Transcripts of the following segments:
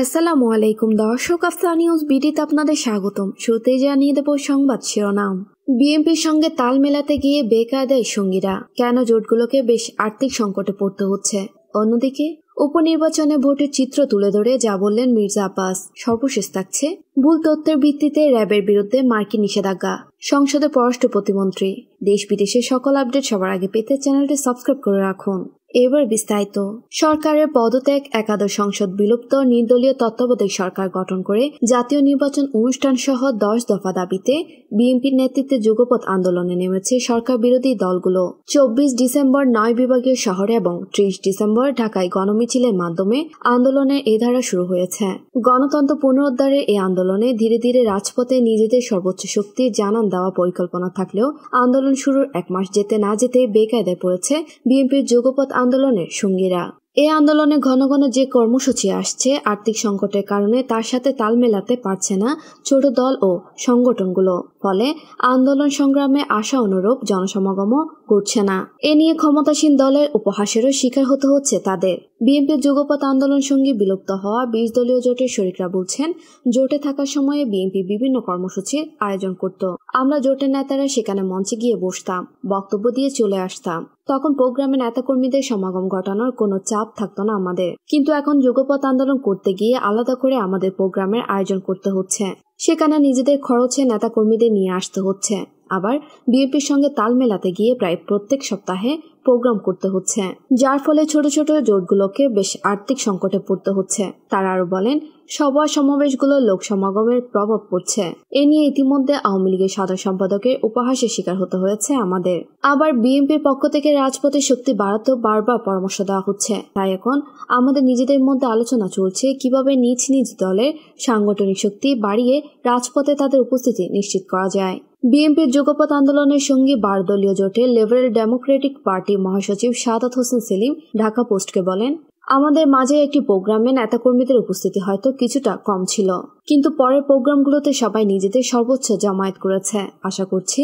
আসসালামু আলাইকুম দর্শক আফতা নিউজ বিডিতে আপনাদের স্বাগতম শুরুতে জানিয়ে দেব সংবাদ শিরোনাম বিএনপির সঙ্গে তাল মেলাতে গিয়ে বেকায়দায় সঙ্গীরা কেন জোটগুলোকে বেশ আর্থিক সংকটে পড়তে হচ্ছে অন্যদিকে উপনির্বাচনে ভোটের চিত্র তুলে ধরে যা বললেন মির্জা আব্বাস সর্বশেষ থাকছে ভুল তথ্যের ভিত্তিতে র্যাবের বিরুদ্ধে মার্কিন নিষেধাজ্ঞা সংসদে পররাষ্ট্র প্রতিমন্ত্রী দেশ বিদেশের সকল আপডেট সবার আগে পেতে চ্যানেলটি সাবস্ক্রাইব করে রাখুন এবার বিস্তারিত সরকারের পদত্যাগ একাদশ সংসদ বিলুপ্ত নির্দলীয় তত্ত্বাবধায়ক সরকার গঠন করে জাতীয় নির্বাচন অনুষ্ঠান সহ দশ দফা দাবিতে বিএনপির নেতৃত্বে যুগপথ আন্দোলনে নেমেছে সরকার বিরোধী দলগুলো চব্বিশ ডিসেম্বর নয় বিভাগীয় শহরে এবং ত্রিশ ডিসেম্বর ঢাকায় গণমিছিলের মাধ্যমে আন্দোলনে এ ধারা শুরু হয়েছে গণতন্ত্র পুনরুদ্ধারে এই আন্দোলনে ধীরে ধীরে রাজপথে নিজেদের সর্বোচ্চ শক্তি জানান দেওয়া পরিকল্পনা থাকলেও আন্দোলন শুরুর এক মাস যেতে না যেতে বেকায়দায় পড়েছে বিএনপির যুগপথ আন্দোলনের সঙ্গীরা এই আন্দোলনে ঘন ঘন যে কর্মসূচি আসছে আর্থিক সংকটের কারণে তার সাথে তাল মেলাতে পারছে না ছোট দল ও সংগঠনগুলো ফলে আন্দোলন সংগ্রামে আশা অনুরূপ জনসমাগমও ঘটছে না এ নিয়ে ক্ষমতাসীন দলের উপহাসেরও শিকার হতে হচ্ছে তাদের বিএনপির যুগপথ আন্দোলন সঙ্গে বিলুপ্ত হওয়া বিশ দলীয় জোটের শরিকরা বলছেন জোটে থাকার সময়ে বিএনপি বিভিন্ন কর্মসূচি আয়োজন করত আমরা জোটের নেতারা সেখানে মঞ্চে গিয়ে বসতাম বক্তব্য দিয়ে চলে আসতাম তখন প্রোগ্রামে নেতাকর্মীদের সমাগম ঘটানোর কোনো চাপ থাকতো না আমাদের কিন্তু এখন যুগপথ আন্দোলন করতে গিয়ে আলাদা করে আমাদের প্রোগ্রামের আয়োজন করতে হচ্ছে সেখানে নিজেদের খরচে নেতাকর্মীদের নিয়ে আসতে হচ্ছে আবার বিএনপির সঙ্গে তাল মেলাতে গিয়ে প্রায় প্রত্যেক সপ্তাহে প্রোগ্রাম করতে হচ্ছে যার ফলে ছোট ছোট জোটগুলোকে বেশ আর্থিক সংকটে পড়তে হচ্ছে তারা আরো বলেন সভা সমাবেশগুলো লোক সমাগমের প্রভাব পড়ছে এ নিয়ে ইতিমধ্যে আওয়ামী লীগের সাধারণ সম্পাদকের উপহাসের শিকার হতে হয়েছে আমাদের আবার বিএনপির পক্ষ থেকে রাজপথে শক্তি বাড়াতে বারবার পরামর্শ দেওয়া হচ্ছে তাই এখন আমাদের নিজেদের মধ্যে আলোচনা চলছে কিভাবে নিজ নিজ দলের সাংগঠনিক শক্তি বাড়িয়ে রাজপথে তাদের উপস্থিতি নিশ্চিত করা যায় বিএনপির যুগপথ আন্দোলনের সঙ্গী বারদলীয় জোটে লিবারেল ডেমোক্রেটিক পার্টি মহাসচিব সাদাত হোসেন সেলিম ঢাকা পোস্টকে বলেন আমাদের মাঝে একটি প্রোগ্রামে নেতাকর্মীদের উপস্থিতি হয়তো কিছুটা কম ছিল কিন্তু পরের প্রোগ্রামগুলোতে সবাই নিজেদের সর্বোচ্চ জামায়াত করেছে আশা করছি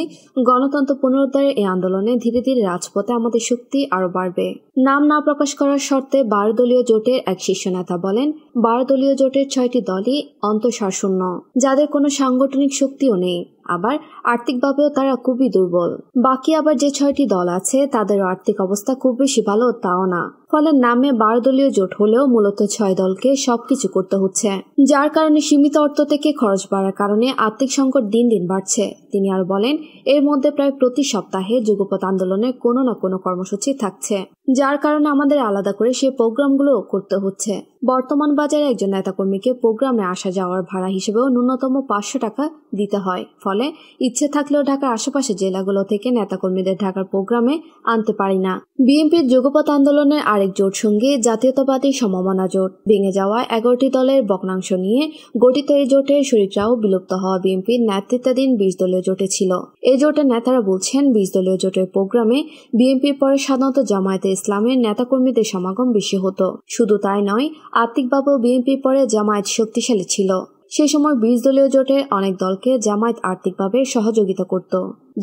গণতন্ত্র পুনরুদ্ধারের এই আন্দোলনে ধীরে ধীরে রাজপথে আমাদের শক্তি আরও বাড়বে নাম না প্রকাশ করার শর্তে বারো দলীয় জোটের এক শীর্ষ নেতা বলেন বারো দলীয় জোটের ছয়টি দলই অন্তঃসারশূন্য যাদের কোনো সাংগঠনিক শক্তিও নেই আবার আর্থিকভাবেও তারা খুবই দুর্বল বাকি আবার যে ছয়টি দল আছে তাদের আর্থিক অবস্থা খুব বেশি ভালো তাও না ফলে নামে বারো দলীয় জোট হলেও মূলত ছয় দলকে সবকিছু করতে হচ্ছে যার কারণে সীমিত অর্থ থেকে খরচ বাড়ার কারণে আর্থিক সংকট দিন দিন বাড়ছে তিনি আর বলেন এর মধ্যে প্রায় প্রতি সপ্তাহে যুগপথ আন্দোলনে কোনো না কোনো কর্মসূচি থাকছে যার কারণে আমাদের আলাদা করে সে প্রোগ্রামগুলো করতে হচ্ছে বর্তমান বাজারে একজন নেতাকর্মীকে প্রোগ্রামে আসা যাওয়ার ভাড়া হিসেবেও ন্যূনতম পাঁচশো টাকা দিতে হয় ফলে ইচ্ছে থাকলেও ঢাকার আশেপাশে জেলাগুলো থেকে নেতাকর্মীদের ঢাকার প্রোগ্রামে আনতে পারি না বিএনপির যুগপথ আন্দোলনের আর আরেক জোট সঙ্গী জাতীয়তাবাদী সমমনা জোট ভেঙে যাওয়া এগারোটি দলের বগ্নাংশ নিয়ে গঠিত এই জোটের শরিকরাও বিলুপ্ত হওয়া বিএনপির নেতৃত্বাধীন বিশ দলীয় জোটে ছিল এই জোটের নেতারা বলছেন বিশ দলীয় জোটের প্রোগ্রামে বিএনপির পরে সাধারণত জামায়াতে ইসলামের নেতাকর্মীদের সমাগম বেশি হতো শুধু তাই নয় আর্থিকভাবেও বিএনপির পরে জামায়াত শক্তিশালী ছিল সে সময় বিশ দলীয় জোটের অনেক দলকে জামায়াত আর্থিকভাবে সহযোগিতা করত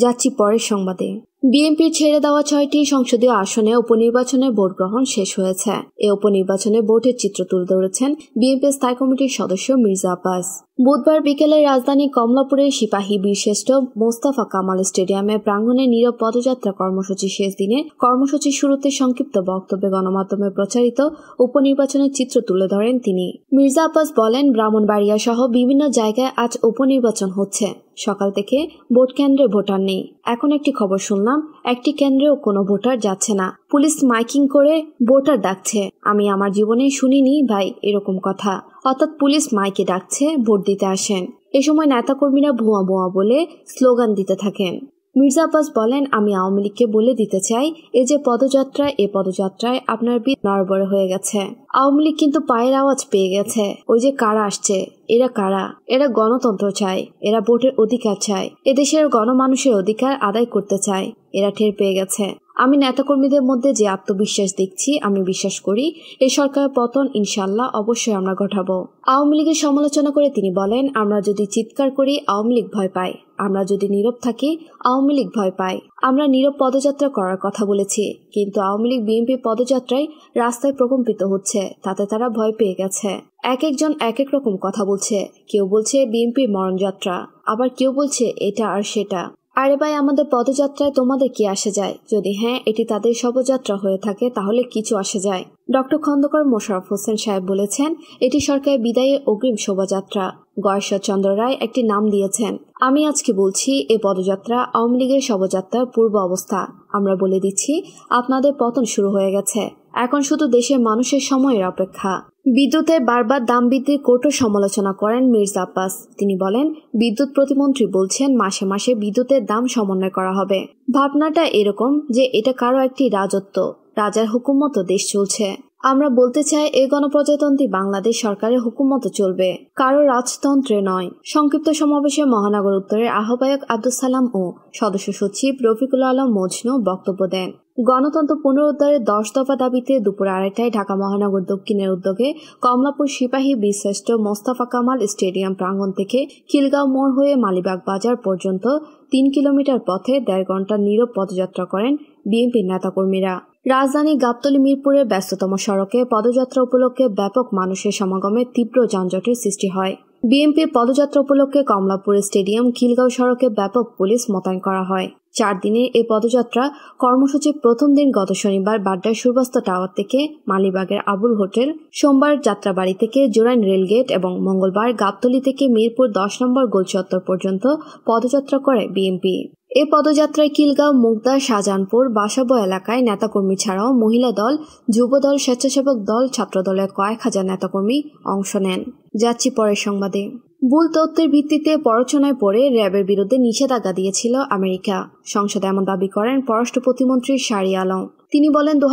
যাচ্ছি পরের সংবাদে বিএনপি ছেড়ে দেওয়া ছয়টি সংসদীয় আসনে উপনির্বাচনে ভোট গ্রহণ শেষ হয়েছে এ উপনির্বাচনে ভোটের চিত্র তুলে ধরেছেন বিএনপির স্থায়ী কমিটির সদস্য মির্জা আব্বাস বুধবার বিকেলে রাজধানী কমলাপুরের সিপাহী বীরশ্রেষ্ঠ মোস্তাফা কামাল স্টেডিয়ামে প্রাঙ্গণে নীরব পদযাত্রা কর্মসূচি শেষ দিনে কর্মসূচির শুরুতে সংক্ষিপ্ত বক্তব্যে গণমাধ্যমে প্রচারিত উপনির্বাচনের চিত্র তুলে ধরেন তিনি মির্জা আব্বাস বলেন ব্রাহ্মণবাড়িয়া সহ বিভিন্ন জায়গায় আজ উপনির্বাচন হচ্ছে সকাল থেকে ভোট কেন্দ্রে ভোটার নেই এখন একটি খবর শুনলাম একটি কেন্দ্রেও কোনো ভোটার যাচ্ছে না পুলিশ মাইকিং করে ভোটার ডাকছে আমি আমার জীবনে শুনিনি ভাই এরকম কথা অর্থাৎ পুলিশ মাইকে ডাকছে ভোট দিতে আসেন এ সময় নেতাকর্মীরা ভুয়া ভুয়া বলে স্লোগান দিতে থাকেন মির্জা আব্বাস বলেন আমি আওয়ামী লীগকে বলে দিতে চাই এ যে পদযাত্রা এ পদযাত্রায় আপনার বিদ নড়বড়ে হয়ে গেছে আওয়ামী লীগ কিন্তু পায়ের আওয়াজ পেয়ে গেছে ওই যে কারা আসছে এরা কারা এরা গণতন্ত্র চায় এরা ভোটের অধিকার চায় এদেশের গণমানুষের অধিকার আদায় করতে চায় এরা ঠের পেয়ে গেছে আমি নেতাকর্মীদের মধ্যে যে আত্মবিশ্বাস দেখছি আমি বিশ্বাস করি এই সরকারের পতন ইনশাল্লাহ অবশ্যই আমরা ঘটাবো আওয়ামী লীগের সমালোচনা করে তিনি বলেন আমরা যদি চিৎকার করি আওয়ামী লীগ ভয় পায় আমরা যদি নীরব থাকি আওয়ামী লীগ ভয় পায় আমরা নীরব পদযাত্রা করার কথা বলেছি কিন্তু আওয়ামী লীগ বিএনপি পদযাত্রায় রাস্তায় প্রকম্পিত হচ্ছে তাতে তারা ভয় পেয়ে গেছে এক একজন এক এক রকম কথা বলছে কেউ বলছে বিএনপির মরণযাত্রা আবার কেউ বলছে এটা আর সেটা আরে ভাই আমাদের পদযাত্রায় তোমাদের কি আসে যায় যদি হ্যাঁ এটি তাদের শবযাত্রা হয়ে থাকে তাহলে কিছু আসে যায় ডক্টর খন্দকার মোশারফ হোসেন সাহেব বলেছেন এটি সরকারের বিদায়ে অগ্রিম শোভাযাত্রা গয়েশ্বরচন্দ্র রায় একটি নাম দিয়েছেন আমি আজকে বলছি এ পদযাত্রা আওয়ামী লীগের শবযাত্রার পূর্ব অবস্থা আমরা বলে দিচ্ছি আপনাদের পতন শুরু হয়ে গেছে এখন শুধু দেশের মানুষের সময়ের অপেক্ষা বিদ্যুতের বারবার দাম বৃদ্ধির কঠোর সমালোচনা করেন মির্জা আব্বাস তিনি বলেন বিদ্যুৎ প্রতিমন্ত্রী বলছেন মাসে মাসে বিদ্যুতের দাম সমন্বয় করা হবে ভাবনাটা এরকম যে এটা কারো একটি রাজত্ব রাজার হুকুম মতো দেশ চলছে আমরা বলতে চাই এই গণপ্রজাতন্ত্রী বাংলাদেশ সরকারের হুকুমতো চলবে কারো রাজতন্ত্রে নয় সংক্ষিপ্ত সমাবেশে মহানগর উত্তরের আহ্বায়ক আব্দুল সালাম ও সদস্য সচিব রফিকুল আলম মজনু বক্তব্য দেন গণতন্ত্র পুনরুদ্ধারের দশ দফা দাবিতে দুপুর আড়াইটায় ঢাকা মহানগর দক্ষিণের উদ্যোগে কমলাপুর সিপাহী বিশ্রেষ্ঠ মোস্তাফা কামাল স্টেডিয়াম প্রাঙ্গণ থেকে খিলগাঁও মোড় হয়ে মালিবাগ বাজার পর্যন্ত তিন কিলোমিটার পথে দেড় ঘন্টা নীরব পদযাত্রা করেন বিএনপির নেতাকর্মীরা রাজধানী গাবতলী মিরপুরের ব্যস্ততম সড়কে পদযাত্রা উপলক্ষে ব্যাপক মানুষের সমাগমে তীব্র যানজটের সৃষ্টি হয় বিএনপির পদযাত্রা উপলক্ষে কমলাপুর স্টেডিয়াম খিলগাঁও সড়কে ব্যাপক পুলিশ মোতায়েন করা হয় চার দিনের এই পদযাত্রা কর্মসূচির প্রথম দিন গত শনিবার বাড্ডার সুরবাস্ত টাওয়ার থেকে মালিবাগের আবুল হোটেল সোমবার যাত্রাবাড়ি থেকে জোরাইন রেলগেট এবং মঙ্গলবার গাবতলী থেকে মিরপুর দশ নম্বর গোলচত্বর পর্যন্ত পদযাত্রা করে বিএনপি এ পদযাত্রায় কিলগাঁও মুগদা শাহজাহানপুর বাসাবো এলাকায় নেতাকর্মী ছাড়াও মহিলা দল যুব দল স্বেচ্ছাসেবক দল ছাত্রদলের কয়েক হাজার নেতাকর্মী অংশ নেন যাচ্ছি পরের সংবাদে ভুল তথ্যের ভিত্তিতে প্ররোচনায় পড়ে র্যাবের বিরুদ্ধে নিষেধাজ্ঞা দিয়েছিল আমেরিকা সংসদে এমন দাবি করেন পররাষ্ট্র প্রতিমন্ত্রী শাড়ি আলম তিনি বলেন দু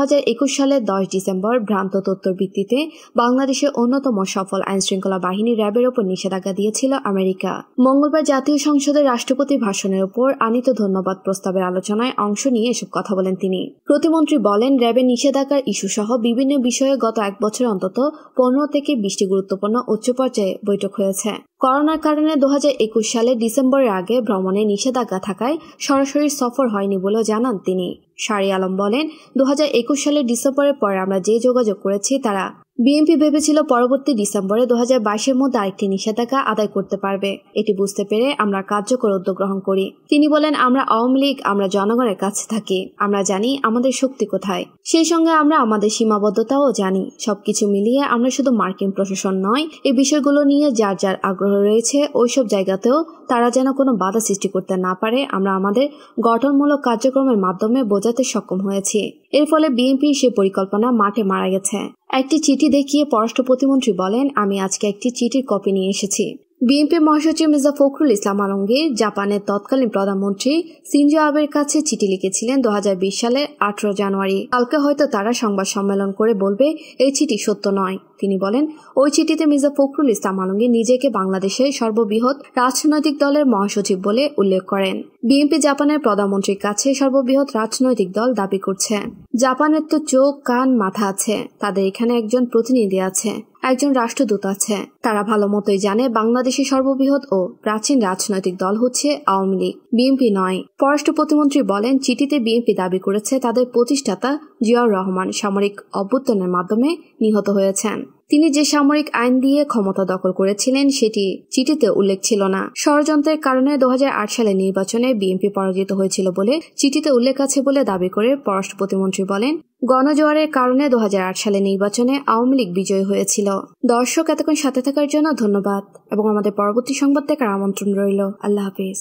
সালের দশ ডিসেম্বর ভ্রান্ত তথ্যর ভিত্তিতে বাংলাদেশের অন্যতম সফল আইনশৃঙ্খলা বাহিনী র্যাবের ওপর নিষেধাজ্ঞা দিয়েছিল আমেরিকা মঙ্গলবার জাতীয় সংসদে রাষ্ট্রপতির ভাষণের উপর আনিত ধন্যবাদ প্রস্তাবের আলোচনায় অংশ নিয়ে এসব কথা বলেন তিনি প্রতিমন্ত্রী বলেন র্যাবের নিষেধাজ্ঞার ইস্যু সহ বিভিন্ন বিষয়ে গত এক বছর অন্তত পনেরো থেকে বিশটি গুরুত্বপূর্ণ উচ্চ পর্যায়ে বৈঠক হয়েছে করোনার কারণে দু সালে ডিসেম্বরের আগে ভ্রমণে নিষেধাজ্ঞা থাকায় সরাসরি সফর হয়নি বলেও জানান তিনি শাড়ি আলম বলেন দু সালের ডিসেম্বরের পরে আমরা যে যোগাযোগ করেছি তারা বিএনপি ভেবেছিল পরবর্তী ডিসেম্বরে দু হাজার মধ্যে আরেকটি নিষেধাজ্ঞা আদায় করতে পারবে এটি বুঝতে পেরে আমরা কার্যকর উদ্যোগ গ্রহণ করি তিনি বলেন আমরা আওয়ামী লীগ আমরা জনগণের কাছে থাকি আমরা জানি আমাদের শক্তি কোথায় সেই সঙ্গে আমরা আমাদের সীমাবদ্ধতাও জানি সবকিছু মিলিয়ে আমরা শুধু মার্কিন প্রশাসন নয় এই বিষয়গুলো নিয়ে যার যার আগ্রহ রয়েছে ওইসব জায়গাতেও তারা যেন কোনো বাধা সৃষ্টি করতে না পারে আমরা আমাদের গঠনমূলক কার্যক্রমের মাধ্যমে বোঝাতে সক্ষম হয়েছি এর ফলে বিএনপির সে পরিকল্পনা মাঠে মারা গেছে একটি চিঠি দেখিয়ে পররাষ্ট্র প্রতিমন্ত্রী বলেন আমি আজকে একটি চিঠির কপি নিয়ে এসেছি বিএনপি মহাসচিব মির্জা ফখরুল ইসলাম আলমগীর জাপানের তৎকালীন প্রধানমন্ত্রী সিনজো আবের কাছে চিঠি লিখেছিলেন দু সালের আঠারো জানুয়ারি কালকে হয়তো তারা সংবাদ সম্মেলন করে বলবে এই চিঠি সত্য নয় তিনি বলেন ওই চিঠিতে মির্জা ফখরুল ইসলাম আলমগীর নিজেকে বাংলাদেশের সর্ববৃহৎ রাজনৈতিক দলের মহাসচিব বলে উল্লেখ করেন বিএনপি জাপানের প্রধানমন্ত্রীর কাছে সর্ববৃহৎ রাজনৈতিক দল দাবি করছে জাপানের তো চোখ কান মাথা আছে তাদের এখানে একজন প্রতিনিধি আছে একজন রাষ্ট্রদূত আছে তারা ভালো মতোই জানে বাংলাদেশের সর্ববৃহৎ ও প্রাচীন রাজনৈতিক দল হচ্ছে আওয়ামী লীগ বিএনপি নয় পররাষ্ট্র প্রতিমন্ত্রী বলেন চিঠিতে বিএনপি দাবি করেছে তাদের প্রতিষ্ঠাতা জিয়াউর রহমান সামরিক অভ্যুত্থানের মাধ্যমে নিহত হয়েছেন তিনি যে সামরিক আইন দিয়ে ক্ষমতা দখল করেছিলেন সেটি চিঠিতে উল্লেখ ছিল না ষড়যন্ত্রের কারণে দু সালে নির্বাচনে বিএনপি পরাজিত হয়েছিল বলে চিঠিতে উল্লেখ আছে বলে দাবি করে পররাষ্ট্র প্রতিমন্ত্রী বলেন গণজোয়ারের কারণে দু সালে নির্বাচনে আওয়ামী লীগ বিজয়ী হয়েছিল দর্শক এতক্ষণ সাথে থাকার জন্য ধন্যবাদ এবং আমাদের পরবর্তী সংবাদ দেখার আমন্ত্রণ রইল আল্লাহ হাফিজ